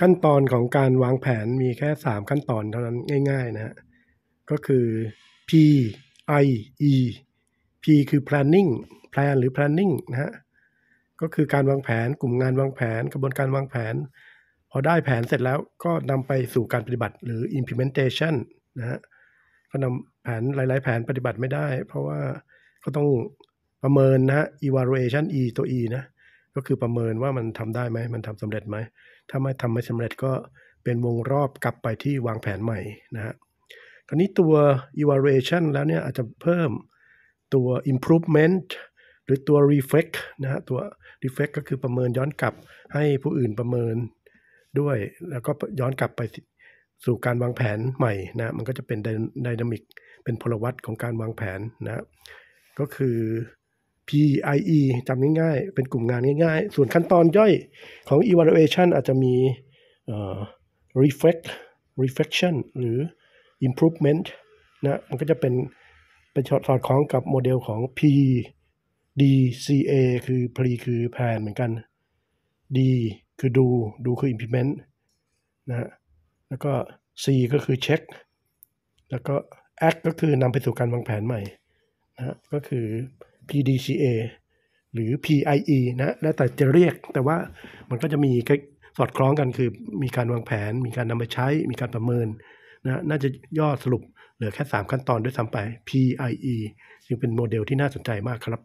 ขั้นตอนของการวางแผนมีแค่ 3 ขั้นตอนเท่านั้นง่ายๆนะฮะก็คือ P I E P คือ planning plan หรือ planning นะฮะก็คือการวางแผนกลุ่มงานวางแผนกระบวนการวางแผน พอได้แผนเสร็จแล้วก็นำไปสู่การปฏิบัติหรือ implementation นะฮะก็นำแผนหลายๆแผนปฏิบัติไม่ได้ เพราะว่าก็ต้องประเมินนะฮะ evaluation E ตัว E นะก็คือประเมินว่ามันทำได้ไหมมันทำสำเร็จไหมถ้าไม่ทำไม่สำเร็จก็เป็นวงรอบกลับไปที่วางแผนใหม่นะฮะคราวนี้ตัว evaluation แล้วเนี่ยอาจจะเพิ่มตัว improvement หรือตัว reflect นะฮะตัว reflect ก็คือประเมินย้อนกลับให้ผู้อื่นประเมินด้วย แล้วก็ย้อนกลับไปสู่การวางแผนใหม่นะมันก็จะเป็นไดนามิกเป็นพลวัตของการวางแผนนะ ก็คือ PIE จำง่ายๆเป็นกลุ่มงานง่ายๆ ส่วนขั้นตอนย่อยของ evaluation อาจจะมี reflect reflection หรือ improvement นะมันก็จะเป็นเป็นสอดคล้องกับโมเดลของ P D C A คือ pre คือแผนเหมือนกัน D คือดูดูคือ implement นะแล้วก็ C ก็คือ check แล้วก็ act ก็คือนำไปสู่การวางแผนใหม่นะก็คือ PDCA หรือ PIE นะ แล้วแต่จะเรียก แต่ว่ามันก็จะมีสอดคล้องกันคือมีการวางแผน มีการนำไปใช้ มีการประเมินนะ น่าจะย่อสรุปเหลือแค่ 3 ขั้นตอนด้วยซ้ำไป PIE ซึ่งเป็นโมเดลที่น่าสนใจมากครับ